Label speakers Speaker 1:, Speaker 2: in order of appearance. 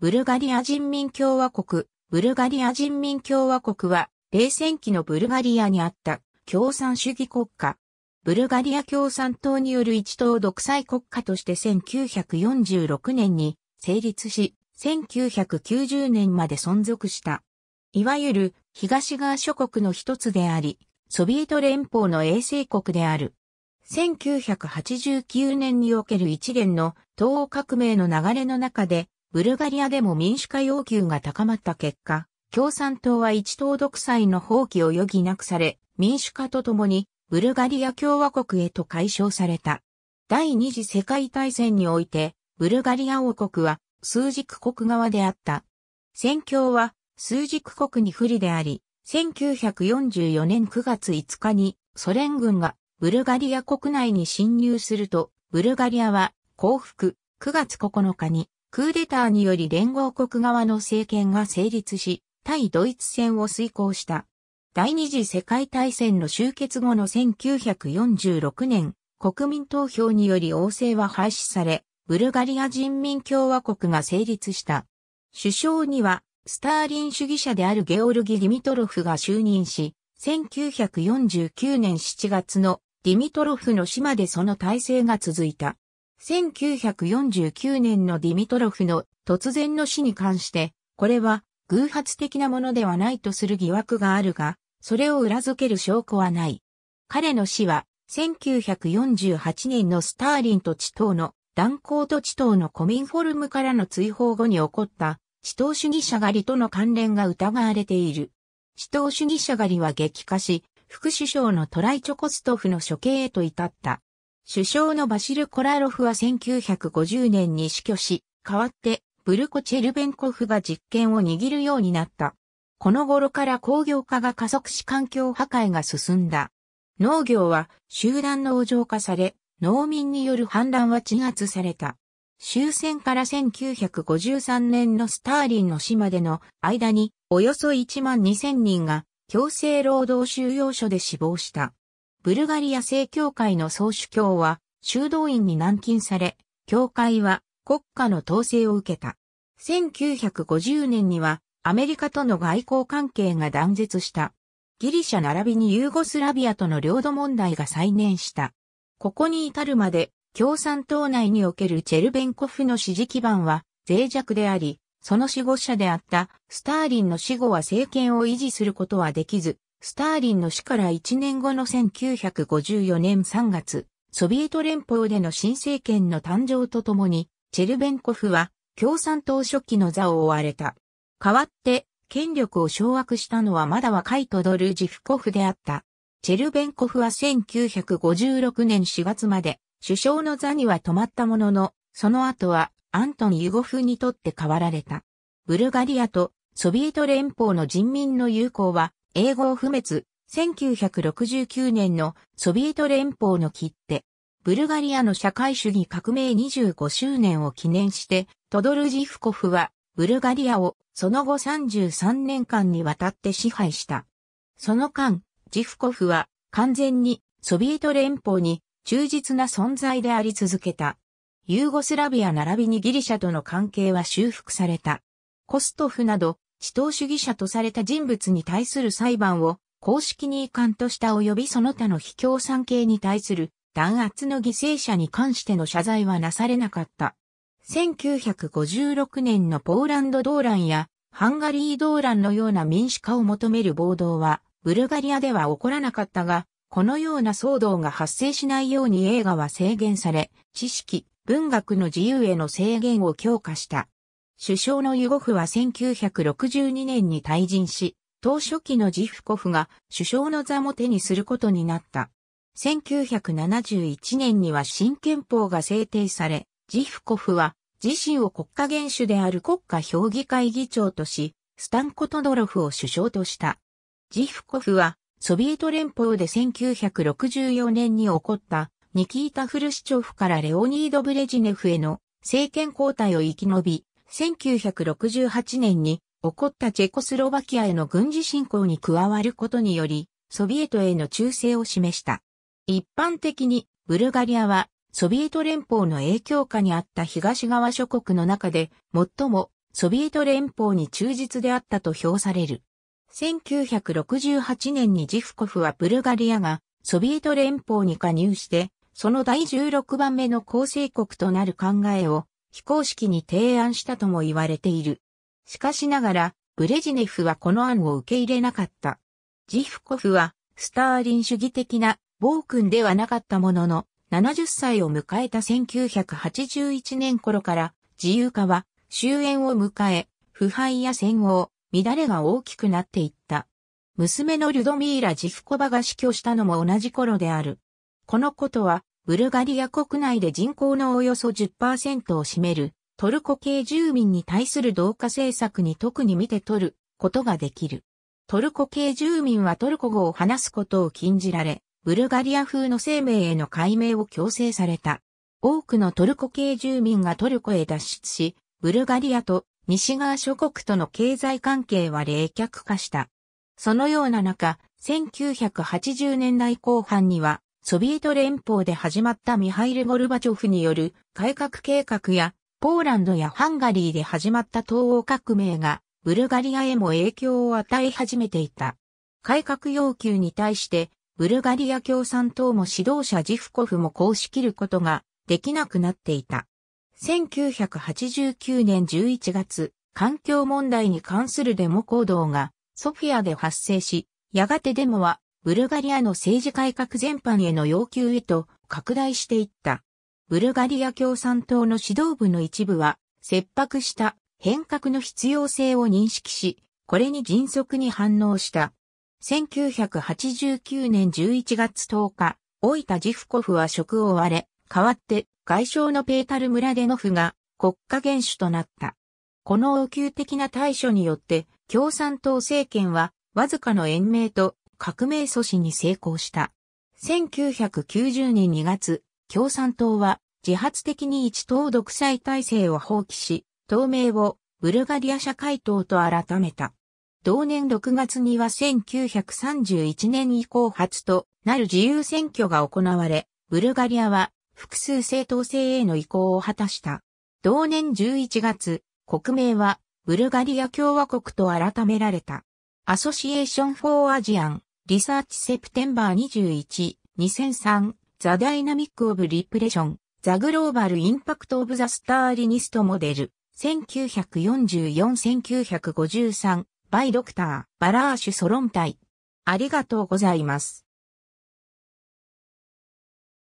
Speaker 1: ブルガリア人民共和国、ブルガリア人民共和国は、冷戦期のブルガリアにあった共産主義国家。ブルガリア共産党による一党独裁国家として1946年に成立し、1990年まで存続した。いわゆる東側諸国の一つであり、ソビエト連邦の衛星国である。1989年における一連の東欧革命の流れの中でブルガリアでも民主化要求が高まった結果、共産党は一党独裁の放棄を余儀なくされ、民主化とともに、ブルガリア共和国へと解消された。第二次世界大戦において、ブルガリア王国は数軸国側であった。戦況は数軸国に不利であり、1944年9月5日にソ連軍がブルガリア国内に侵入すると、ブルガリアは降伏9月9日にクーデターにより連合国側の政権が成立し、対ドイツ戦を遂行した。第二次世界大戦の終結後の1946年、国民投票により王政は廃止され、ブルガリア人民共和国が成立した。首相には、スターリン主義者であるゲオルギ・ディミトロフが就任し、1949年7月のディミトロフの死までその体制が続いた。1949年のディミトロフの突然の死に関して、これは偶発的なものではないとする疑惑があるが、それを裏付ける証拠はない。彼の死は、1948年のスターリンと地頭の断交と地頭のコミンフォルムからの追放後に起こった地頭主義者狩りとの関連が疑われている。地頭主義者狩りは激化し、副首相のトライチョコストフの処刑へと至った。首相のバシル・コラロフは1950年に死去し、代わってブルコ・チェルベンコフが実権を握るようになった。この頃から工業化が加速し環境破壊が進んだ。農業は集団農場化され、農民による反乱は鎮圧された。終戦から1953年のスターリンの死までの間に、およそ1万2000人が強制労働収容所で死亡した。ブルガリア正教会の総主教は修道院に軟禁され、教会は国家の統制を受けた。1950年にはアメリカとの外交関係が断絶した。ギリシャ並びにユーゴスラビアとの領土問題が再燃した。ここに至るまで共産党内におけるチェルベンコフの支持基盤は脆弱であり、その守護者であったスターリンの死後は政権を維持することはできず、スターリンの死から1年後の1954年3月、ソビエト連邦での新政権の誕生とともに、チェルベンコフは共産党初期の座を追われた。代わって、権力を掌握したのはまだ若いトドルジフコフであった。チェルベンコフは1956年4月まで首相の座には止まったものの、その後はアントン・ユゴフにとって代わられた。ブルガリアとソビエト連邦の人民の友好は英語を不滅、1969年のソビエト連邦の切手、ブルガリアの社会主義革命25周年を記念して、トドルジフコフは、ブルガリアをその後33年間にわたって支配した。その間、ジフコフは完全にソビエト連邦に忠実な存在であり続けた。ユーゴスラビア並びにギリシャとの関係は修復された。コストフなど地頭主義者とされた人物に対する裁判を公式に遺憾とした及びその他の卑怯産系に対する弾圧の犠牲者に関しての謝罪はなされなかった。1956年のポーランド動乱やハンガリー動乱のような民主化を求める暴動はブルガリアでは起こらなかったが、このような騒動が発生しないように映画は制限され、知識、文学の自由への制限を強化した。首相のユゴフは1962年に退陣し、当初期のジフコフが首相の座も手にすることになった。1971年には新憲法が制定され、ジフコフは自身を国家元首である国家評議会議長とし、スタンコトドロフを首相とした。ジフコフはソビエト連邦で1964年に起こったニキータ・フルシチョフからレオニード・ブレジネフへの政権交代を生き延び、1968年に起こったチェコスロバキアへの軍事侵攻に加わることにより、ソビエトへの忠誠を示した。一般的に、ブルガリアは、ソビエト連邦の影響下にあった東側諸国の中で、最もソビエト連邦に忠実であったと評される。1968年にジフコフはブルガリアがソビエト連邦に加入して、その第16番目の構成国となる考えを非公式に提案したとも言われている。しかしながら、ブレジネフはこの案を受け入れなかった。ジフコフは、スターリン主義的な暴君ではなかったものの、70歳を迎えた1981年頃から自由化は終焉を迎え、腐敗や戦後、乱れが大きくなっていった。娘のリュドミーラ・ジフコバが死去したのも同じ頃である。このことはブルガリア国内で人口のおよそ10%を占めるトルコ系住民に対する同化政策に特に見て取ることができる。トルコ系住民はトルコ語を話すことを禁じられ、ブルガリア風の生命への解明を強制された。多くのトルコ系住民がトルコへ脱出し、ブルガリアと西側諸国との経済関係は冷却化した。そのような中、1980年代後半にはソビエト連邦で始まったミハイル・ゴルバチョフによる改革計画や、ポーランドやハンガリーで始まった東欧革命が、ブルガリアへも影響を与え始めていた。改革要求に対して、ブルガリア共産党も指導者ジフコフもこうしきることができなくなっていた。1989年11月、環境問題に関するデモ行動がソフィアで発生し、やがてデモはブルガリアの政治改革全般への要求へと拡大していった。ブルガリア共産党の指導部の一部は、切迫した変革の必要性を認識し、これに迅速に反応した。1989年11月10日、老いたジフコフは職を追われ、代わって外相のペータル・ムラデノフが国家元首となった。この応急的な対処によって、共産党政権は、わずかの延命と革命阻止に成功した。1990年2月、共産党は自発的に一党独裁体制を放棄し、党名をブルガリア社会党と改めた。同年6月には1931年以降初となる自由選挙が行われ、ブルガリアは複数政党制への移行を果たした。同年11月、国名はブルガリア共和国と改められた。アソシエーション・フォー・アジアン、リサーチセプテンバー21、2003、ザ・ダイナミック・オブ・リプレション、ザ・グローバル・インパクト・オブ・ザ・スター・リニスト・モデル、1944-1953、バイ・ドクター・バラーシュ・ソロンタイ。ありがとうございます。